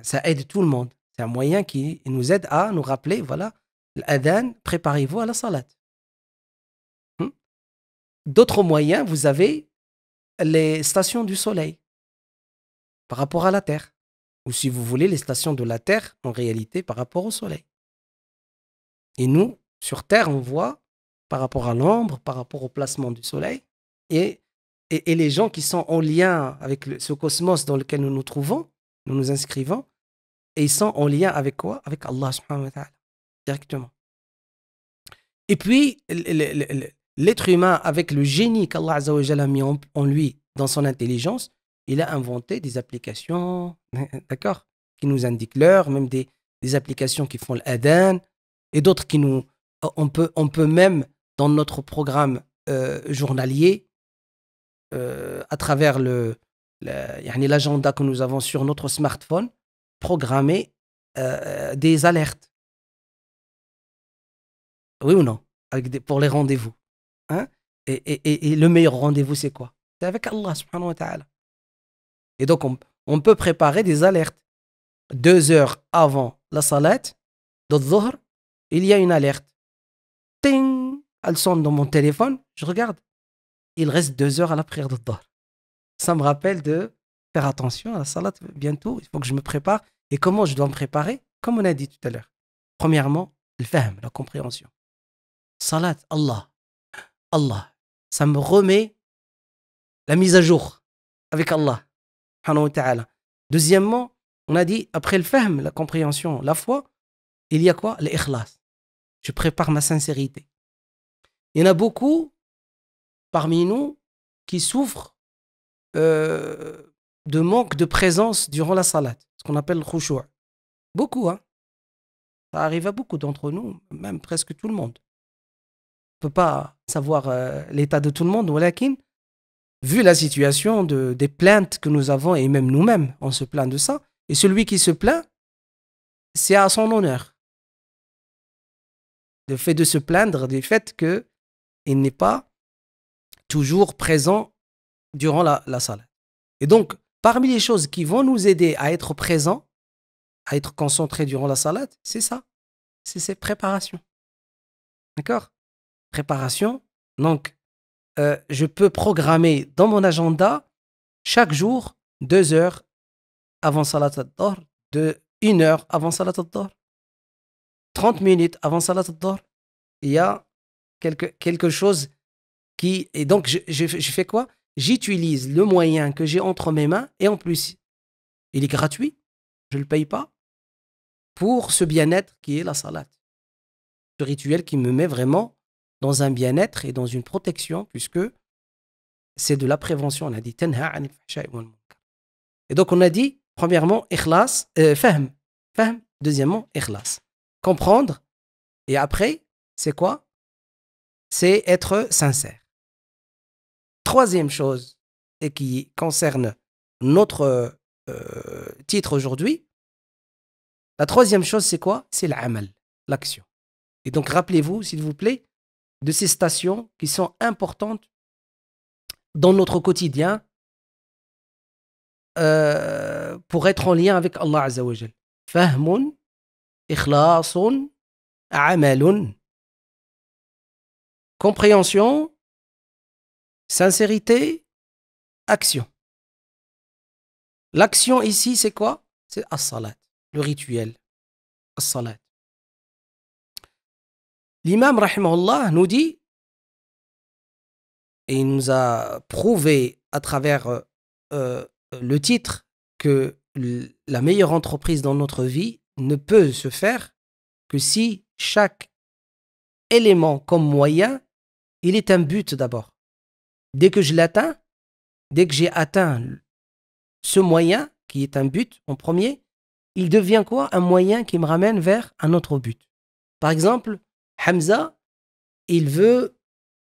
Ça aide tout le monde. C'est un moyen qui nous aide à nous rappeler, voilà, l'adhan, préparez-vous à la salat. Hmm D'autres moyens, vous avez les stations du Soleil par rapport à la Terre. Ou si vous voulez, les stations de la Terre en réalité par rapport au Soleil. Et nous, sur Terre, on voit par rapport à l'ombre, par rapport au placement du Soleil. Et, et, les gens qui sont en lien avec ce cosmos dans lequel nous nous trouvons, nous nous inscrivons, et ils sont en lien avec quoi Avec Allah subhanahu wa directement. Et puis, les l'être humain, avec le génie qu'Allah a mis en lui dans son intelligence, il a inventé des applications, d'accord, qui nous indiquent l'heure, même des, applications qui font l'Aden et d'autres qui nous... On peut, on peut même, dans notre programme euh, journalier, euh, à travers le, l'agenda que nous avons sur notre smartphone, programmer euh, des alertes. Oui ou non Pour les rendez-vous. Hein? Et, et, et, le meilleur rendez-vous, c'est quoi C'est avec Allah Et donc, on, peut préparer des alertes. Deux heures avant la salat, heures, il y a une alerte. Ting Elle sonne dans mon téléphone, je regarde. Il reste deux heures à la prière de Ça me rappelle de faire attention à la salat bientôt, il faut que je me prépare. Et comment je dois me préparer Comme on a dit tout à l'heure. Premièrement, le fahm la compréhension. Salat, Allah. Allah. Ça me remet la mise à jour avec Allah. Deuxièmement, on a dit, après le fahm, la compréhension, la foi, il y a quoi L'ikhlas. Je prépare ma sincérité. Il y en a beaucoup parmi nous qui souffrent euh, de manque de présence durant la salade, ce qu'on appelle le Beaucoup, hein Ça arrive à beaucoup d'entre nous, même presque tout le monde peut pas savoir euh, l'état de tout le monde, Walakin, vu la situation de, des plaintes que nous avons, et même nous-mêmes, on se plaint de ça, et celui qui se plaint, c'est à son honneur. Le fait de se plaindre du fait qu'il n'est pas toujours présent durant la, la salle. Et donc, parmi les choses qui vont nous aider à être présents, à être concentrés durant la salade, c'est ça. C'est ces préparations. D'accord préparation. Donc, euh, je peux programmer dans mon agenda chaque jour deux heures avant Salat al de une heure avant Salat al 30 minutes avant Salat al Il y a quelque, quelque chose qui. Et donc, je, fais quoi J'utilise le moyen que j'ai entre mes mains et en plus, il est gratuit, je ne le paye pas, pour ce bien-être qui est la salat. Ce rituel qui me met vraiment dans un bien-être et dans une protection, puisque c'est de la prévention. On a dit Et donc on a dit, premièrement, ikhlas, euh, fahm. fahm. Deuxièmement, ikhlas. Comprendre. Et après, c'est quoi C'est être sincère. Troisième chose, et qui concerne notre euh, titre aujourd'hui, la troisième chose, c'est quoi C'est l'amal, l'action. Et donc, rappelez-vous, s'il vous plaît, de ces stations qui sont importantes dans notre quotidien euh, pour être en lien avec Allah Azza wa ikhlasun, amalun. Compréhension, sincérité, action. L'action ici, c'est quoi C'est as-salat, le rituel. As-salat. L'imam, rahimahullah, nous dit, et il nous a prouvé à travers euh, euh, le titre que la meilleure entreprise dans notre vie ne peut se faire que si chaque élément comme moyen, il est un but d'abord. Dès que je l'atteins, dès que j'ai atteint ce moyen, qui est un but en premier, il devient quoi Un moyen qui me ramène vers un autre but. Par exemple, Hamza, il veut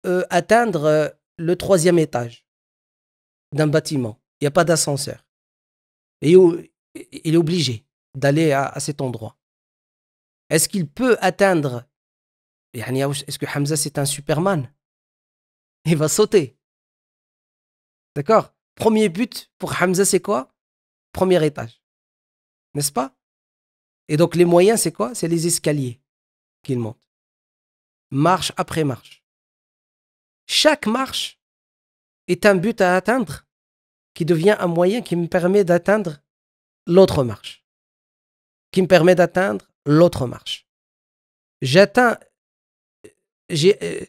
euh, atteindre euh, le troisième étage d'un bâtiment. Il n'y a pas d'ascenseur. Et il est obligé d'aller à, à, cet endroit. Est-ce qu'il peut atteindre Est-ce que Hamza, c'est un Superman Il va sauter. D'accord Premier but pour Hamza, c'est quoi Premier étage. N'est-ce pas Et donc, les moyens, c'est quoi C'est les escaliers qu'il monte marche après marche. Chaque marche est un but à atteindre qui devient un moyen qui me permet d'atteindre l'autre marche, qui me permet d'atteindre l'autre marche. J'atteins, euh,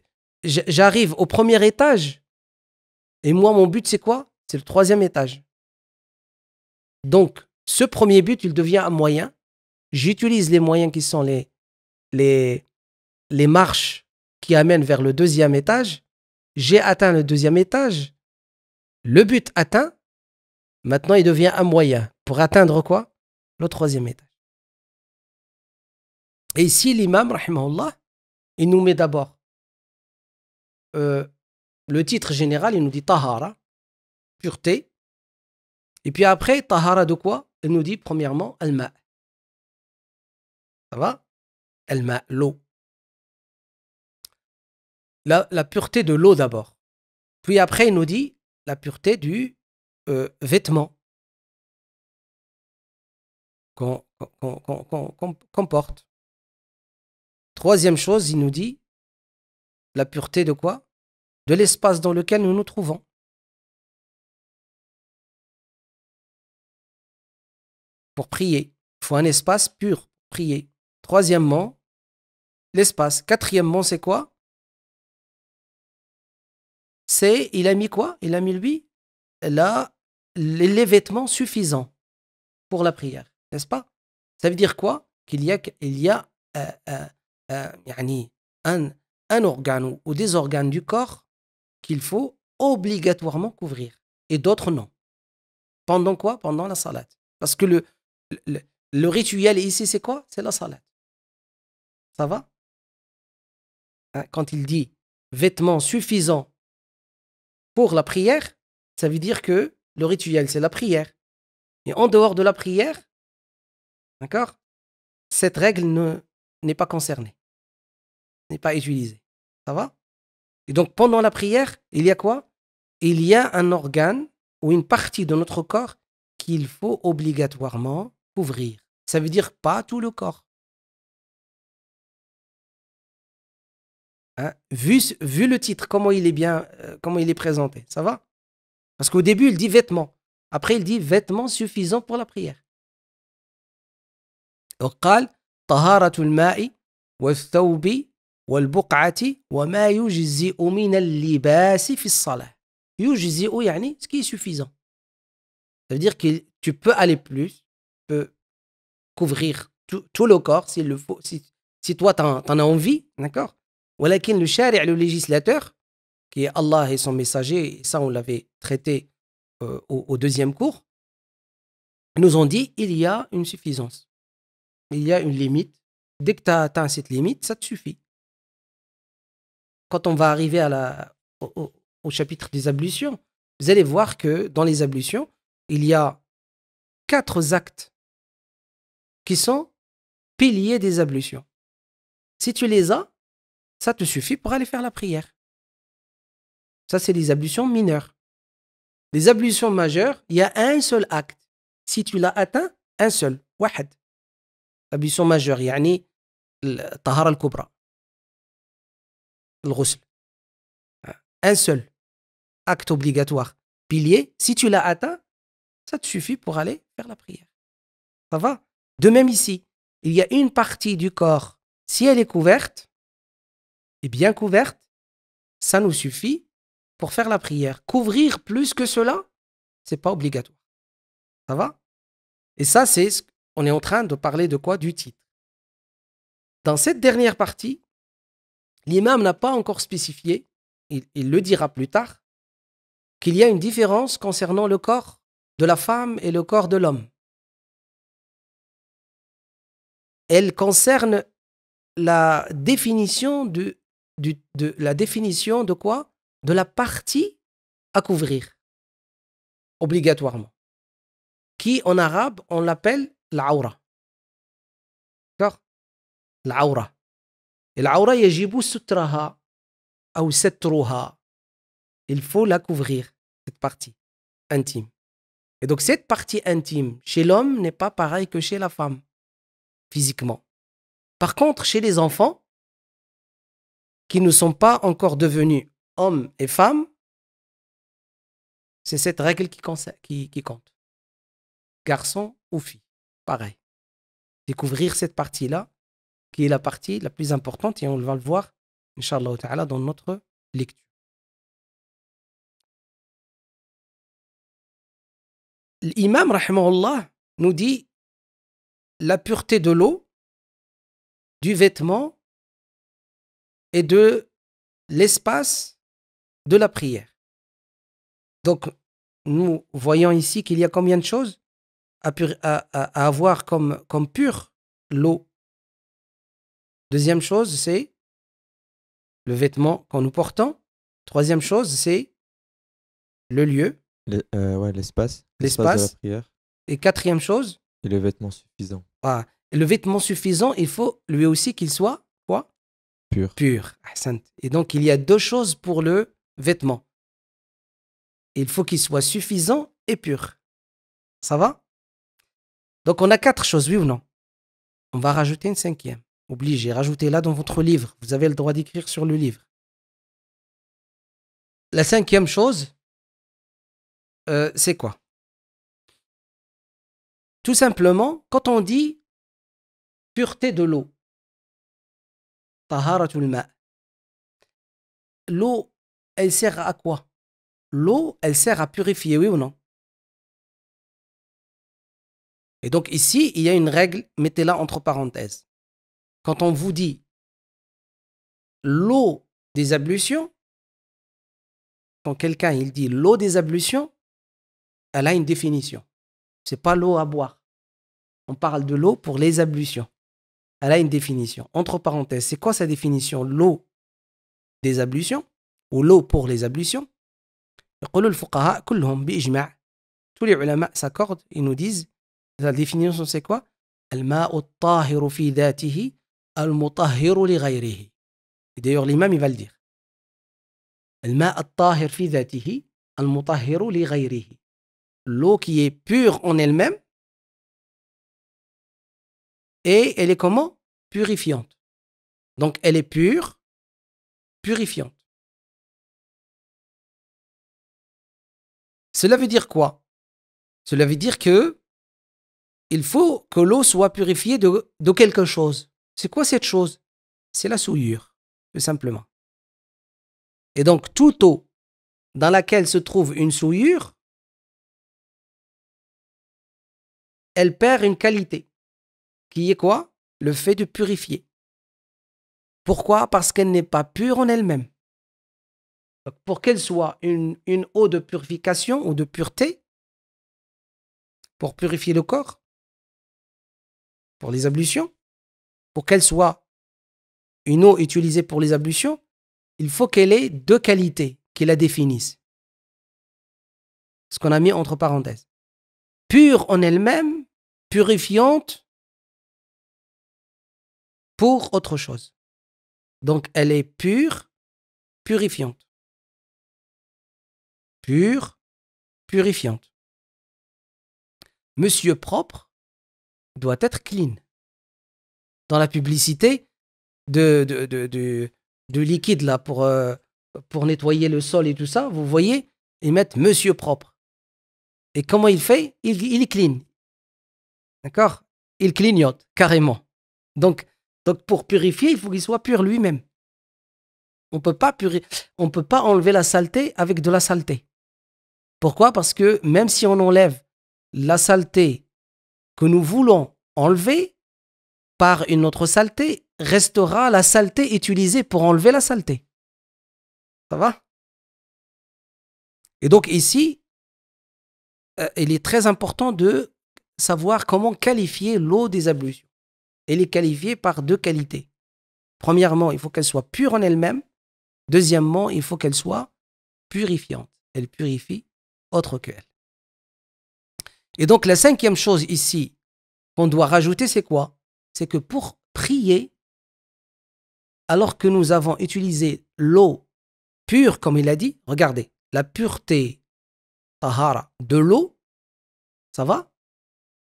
j'arrive au premier étage et moi, mon but, c'est quoi C'est le troisième étage. Donc, ce premier but, il devient un moyen. J'utilise les moyens qui sont les, les, les marches qui amènent vers le deuxième étage. J'ai atteint le deuxième étage. Le but atteint, maintenant il devient un moyen pour atteindre quoi Le troisième étage. Et ici, l'imam, rahimahullah, il nous met d'abord euh, le titre général, il nous dit Tahara, pureté. Et puis après, Tahara de quoi Il nous dit premièrement m'a. Ça va m'a l'eau la, pureté de l'eau d'abord. Puis après, il nous dit la pureté du euh, vêtement qu'on porte. Troisième chose, il nous dit la pureté de quoi De l'espace dans lequel nous nous trouvons. Pour prier, il faut un espace pur prier. Troisièmement, l'espace. Quatrièmement, c'est quoi c'est il a mis quoi Il a mis lui là les vêtements suffisants pour la prière, n'est-ce pas Ça veut dire quoi Qu'il y a, il y a euh, euh, euh, un, organe ou des organes du corps qu'il faut obligatoirement couvrir et d'autres non. Pendant quoi Pendant la salade. Parce que le, le, rituel ici, c'est quoi C'est la salade. Ça va hein, Quand il dit vêtements suffisants pour la prière, ça veut dire que le rituel, c'est la prière. Et en dehors de la prière, d'accord, cette règle n'est pas concernée, n'est pas utilisée. Ça va Et donc pendant la prière, il y a quoi Il y a un organe ou une partie de notre corps qu'il faut obligatoirement couvrir. Ça veut dire pas tout le corps. Hein, vu, vu, le titre, comment il est bien, euh, comment il est présenté, ça va Parce qu'au début, il dit vêtements. Après, il dit vêtements suffisants pour la prière. وقال طهارة يعني ce qui est suffisant ça veut dire que tu peux aller plus tu peux couvrir tout, le corps s'il le faut si, si toi tu en as envie d'accord le le législateur, qui est Allah et son messager, ça on l'avait traité euh, au, deuxième cours, nous ont dit il y a une suffisance, il y a une limite. Dès que tu as atteint cette limite, ça te suffit. Quand on va arriver à la, au, au chapitre des ablutions, vous allez voir que dans les ablutions, il y a quatre actes qui sont piliers des ablutions. Si tu les as, ça te suffit pour aller faire la prière. Ça, c'est les ablutions mineures. Les ablutions majeures, il y a un seul acte. Si tu l'as atteint, un seul, wahad. Ablution majeure, yani Tahar al-kubra, Un seul acte obligatoire, pilier. Si tu l'as atteint, ça te suffit pour aller faire la prière. Ça va De même ici, il y a une partie du corps, si elle est couverte, et bien couverte, ça nous suffit pour faire la prière. Couvrir plus que cela, c'est pas obligatoire. Ça va Et ça, c'est ce qu'on est en train de parler de quoi Du titre. Dans cette dernière partie, l'imam n'a pas encore spécifié, il, il, le dira plus tard, qu'il y a une différence concernant le corps de la femme et le corps de l'homme. Elle concerne la définition du de la définition de quoi De la partie à couvrir, obligatoirement. Qui en arabe, on l'appelle l'aura. D'accord L'aura. Et l'aura, sutraha ou setruha. Il faut la couvrir, cette partie intime. Et donc cette partie intime chez l'homme n'est pas pareille que chez la femme, physiquement. Par contre, chez les enfants, qui ne sont pas encore devenus hommes et femmes, c'est cette règle qui, compte. Garçon ou fille, pareil. Découvrir cette partie-là, qui est la partie la plus importante, et on va le voir, Inch'Allah, dans notre lecture. L'imam, Allah, nous dit la pureté de l'eau, du vêtement et de l'espace de la prière. Donc, nous voyons ici qu'il y a combien de choses à, à, avoir comme, comme pure l'eau. Deuxième chose, c'est le vêtement qu'on nous portons. Troisième chose, c'est le lieu. Euh, ouais, l'espace. L'espace. Et quatrième chose. Et le vêtement suffisant. Ah, le vêtement suffisant, il faut lui aussi qu'il soit Pur. Ah, et donc, il y a deux choses pour le vêtement. Il faut qu'il soit suffisant et pur. Ça va Donc, on a quatre choses, oui ou non On va rajouter une cinquième. Obligé, rajoutez-la dans votre livre. Vous avez le droit d'écrire sur le livre. La cinquième chose, euh, c'est quoi Tout simplement, quand on dit pureté de l'eau, l'eau elle sert à quoi l'eau elle sert à purifier oui ou non et donc ici il y a une règle mettez-la entre parenthèses quand on vous dit l'eau des ablutions quand quelqu'un il dit l'eau des ablutions elle a une définition c'est pas l'eau à boire on parle de l'eau pour les ablutions elle a une définition. Entre parenthèses, c'est quoi sa définition L'eau des ablutions ou l'eau pour les ablutions Tous les ulama s'accordent, et nous disent, la définition c'est quoi et d'ailleurs, l'imam, il va le dire. L'eau qui est pure en elle-même et elle est comment Purifiante. Donc elle est pure, purifiante. Cela veut dire quoi Cela veut dire que il faut que l'eau soit purifiée de, de quelque chose. C'est quoi cette chose C'est la souillure, tout simplement. Et donc, toute eau dans laquelle se trouve une souillure, elle perd une qualité qui est quoi Le fait de purifier. Pourquoi Parce qu'elle n'est pas pure en elle-même. Pour qu'elle soit une, eau de purification ou de pureté, pour purifier le corps, pour les ablutions, pour qu'elle soit une eau utilisée pour les ablutions, il faut qu'elle ait deux qualités qui la définissent. Ce qu'on a mis entre parenthèses. Pure en elle-même, purifiante pour autre chose. Donc elle est pure, purifiante. Pure, purifiante. Monsieur propre doit être clean. Dans la publicité de, de, liquide là pour, euh, pour nettoyer le sol et tout ça, vous voyez, ils mettent monsieur propre. Et comment il fait il, il clean. D'accord Il clignote carrément. Donc, donc pour purifier, il faut qu'il soit pur lui-même. On peut pas on peut pas enlever la saleté avec de la saleté. Pourquoi Parce que même si on enlève la saleté que nous voulons enlever par une autre saleté, restera la saleté utilisée pour enlever la saleté. Ça va Et donc ici, euh, il est très important de savoir comment qualifier l'eau des ablutions elle est qualifiée par deux qualités. Premièrement, il faut qu'elle soit pure en elle-même. Deuxièmement, il faut qu'elle soit purifiante. Elle purifie autre qu'elle. Et donc la cinquième chose ici qu'on doit rajouter, c'est quoi C'est que pour prier, alors que nous avons utilisé l'eau pure, comme il a dit, regardez, la pureté tahara de l'eau, ça va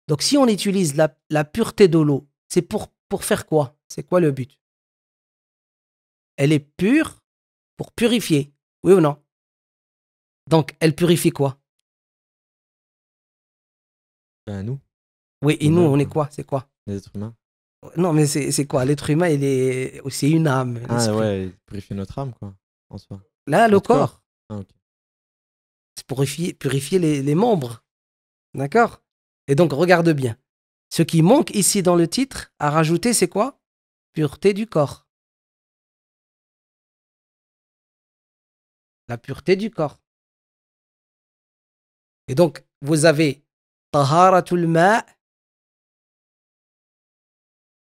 Donc si on utilise la pureté de l'eau c'est pour, pour faire quoi C'est quoi le but Elle est pure pour purifier, oui ou non Donc, elle purifie quoi ben, Nous. Oui, et nous, on est quoi C'est quoi Les êtres humains. Euh, non, mais c'est quoi L'être humain, il est aussi oh, une âme. Ah ouais, purifier notre âme, quoi, en soi. Là, le corps. Ah, c'est purifier, purifier les, les membres. D'accord Et donc, regarde bien. Ce qui manque ici dans le titre à rajouter, c'est quoi Pureté du corps. La pureté du corps. Et donc, vous avez taharatul ma'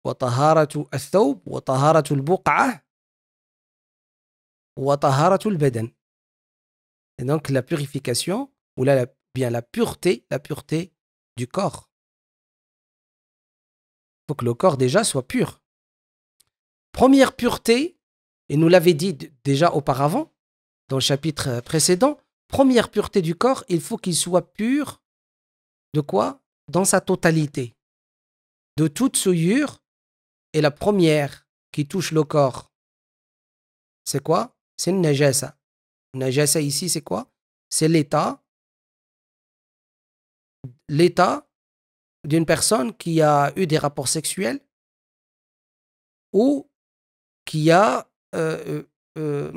wa taharatul al taharatul taharatul Et donc, la purification, ou bien la pureté, la pureté du corps faut que le corps déjà soit pur. Première pureté, et nous l'avait dit déjà auparavant, dans le chapitre euh, précédent, première pureté du corps, il faut qu'il soit pur de quoi Dans sa totalité. De toute souillure, et la première qui touche le corps, c'est quoi C'est une najasa. Najasa ici, c'est quoi C'est l'état l'état d'une personne qui a eu des rapports sexuels ou qui a euh, euh,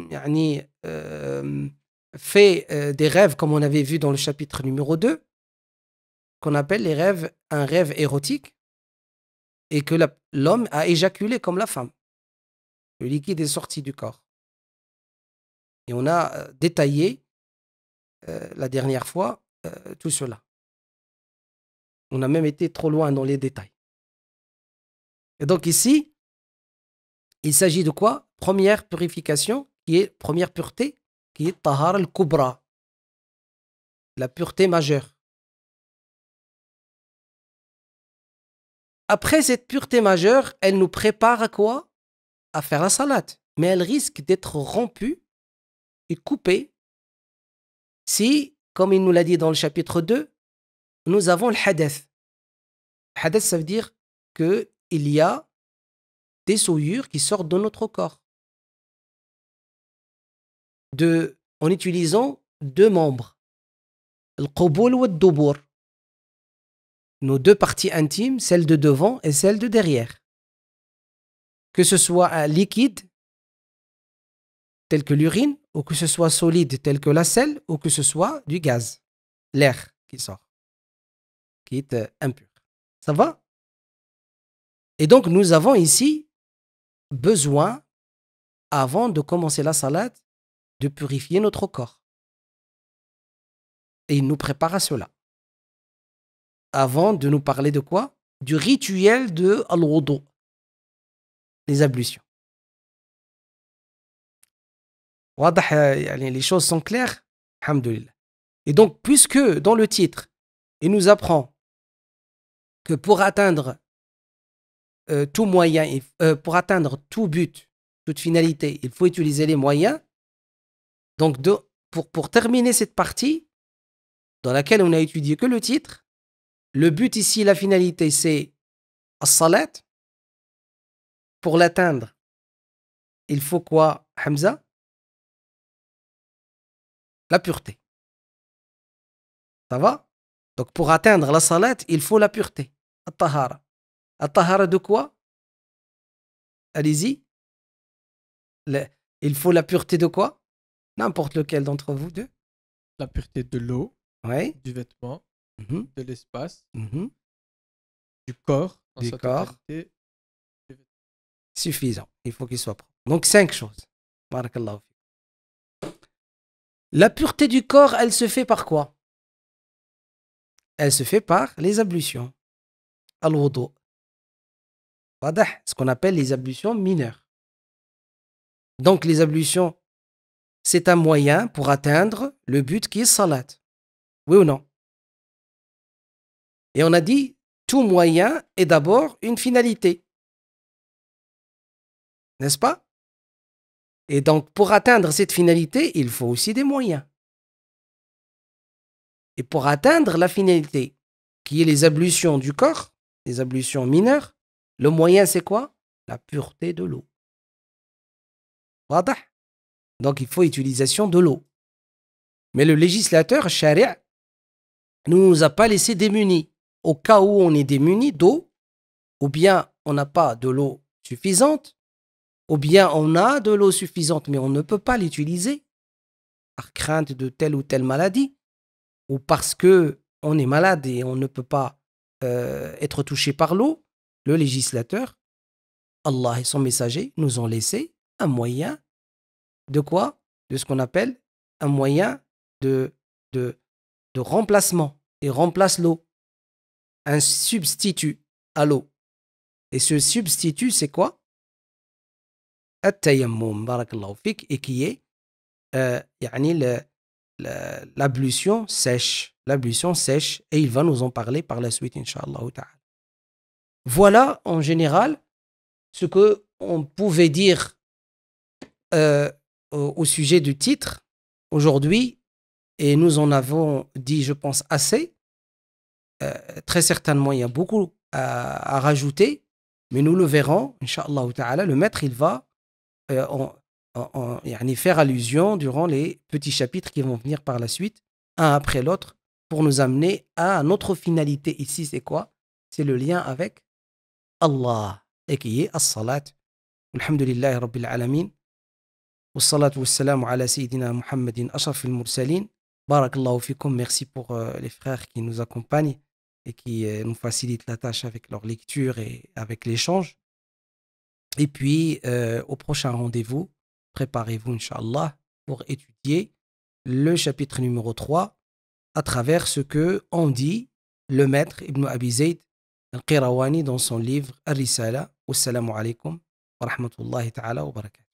euh, fait des rêves, comme on avait vu dans le chapitre numéro 2, qu'on appelle les rêves un rêve érotique, et que l'homme a éjaculé comme la femme. Le liquide est sorti du corps. Et on a détaillé la dernière fois tout cela. On a même été trop loin dans les détails. Et donc ici, il s'agit de quoi Première purification, qui est première pureté, qui est Tahar al-Kubra, la pureté majeure. Après cette pureté majeure, elle nous prépare à quoi À faire la salade. Mais elle risque d'être rompue et coupée si, comme il nous l'a dit dans le chapitre 2, nous avons le hadith. Hadith, ça veut dire qu'il y a des souillures qui sortent de notre corps. en utilisant deux membres, le ou le Nos deux parties intimes, celle de devant et celle de derrière. Que ce soit un liquide, tel que l'urine, ou que ce soit solide, tel que la selle, ou que ce soit du gaz, l'air qui sort qui est euh, impur. Ça va Et donc, nous avons ici besoin, avant de commencer la salade, de purifier notre corps. Et il nous prépare à cela. Avant de nous parler de quoi Du rituel de al les ablutions. Les choses sont claires. Et donc, puisque dans le titre, il nous apprend que pour atteindre euh, tout moyen, euh, pour atteindre tout but, toute finalité, il faut utiliser les moyens. Donc, pour, terminer cette partie, dans laquelle on a étudié que le titre, le but ici, la finalité, c'est la salat Pour l'atteindre, il faut quoi, Hamza La pureté. Ça va Donc, pour atteindre la Salat, il faut la pureté à tahara tahara de quoi Allez-y. Il faut la pureté de quoi N'importe lequel d'entre vous deux. La pureté de l'eau, du vêtement, mm-hmm. de l'espace, mm-hmm. du corps. Du corps. Suffisant. Il faut qu'il soit propre. Donc cinq choses. La pureté du corps, elle se fait par quoi Elle se fait par les ablutions al-wudu. Ce qu'on appelle les ablutions mineures. Donc les ablutions, c'est un moyen pour atteindre le but qui est salat. Oui ou non Et on a dit, tout moyen est d'abord une finalité. N'est-ce pas Et donc pour atteindre cette finalité, il faut aussi des moyens. Et pour atteindre la finalité, qui est les ablutions du corps, les ablutions mineures, le moyen c'est quoi La pureté de l'eau. Donc il faut utilisation de l'eau. Mais le législateur, Sharia, ne nous a pas laissé démunis. Au cas où on est démuni d'eau, ou bien on n'a pas de l'eau suffisante, ou bien on a de l'eau suffisante mais on ne peut pas l'utiliser par crainte de telle ou telle maladie, ou parce que on est malade et on ne peut pas euh, être touché par l'eau, le législateur, Allah et son messager nous ont laissé un moyen de quoi De ce qu'on appelle un moyen de, de, de remplacement. Et remplace l'eau. Un substitut à l'eau. Et ce substitut, c'est quoi et qui est euh, l'ablution sèche. L'ablution sèche, et il va nous en parler par la suite, Inch'Allah. Voilà, en général, ce que on pouvait dire euh, au, sujet du titre aujourd'hui, et nous en avons dit, je pense, assez. Euh, très certainement, il y a beaucoup à, rajouter, mais nous le verrons, Inch'Allah. Le maître, il va, euh, en, en, faire allusion durant les petits chapitres qui vont venir par la suite, un après l'autre, pour nous amener à notre finalité ici, c'est quoi C'est le lien avec Allah, et qui est As-Salat. Alhamdulillah, Rabbil Alameen. والصلاة salam ala Sayyidina Muhammadin Ashraf al-Mursalin BarakAllahu fikum merci pour euh, les frères qui nous accompagnent et qui euh, nous facilitent la tâche avec leur lecture et avec l'échange et puis euh, au prochain rendez-vous préparez-vous, inshallah, pour étudier le chapitre numéro 3 à travers ce que on dit le maître Ibn Abi Zayd al-Qirawani dans son livre Ar-Risala. Wassalamu alaikum wa rahmatullahi ta'ala wa barakatuh.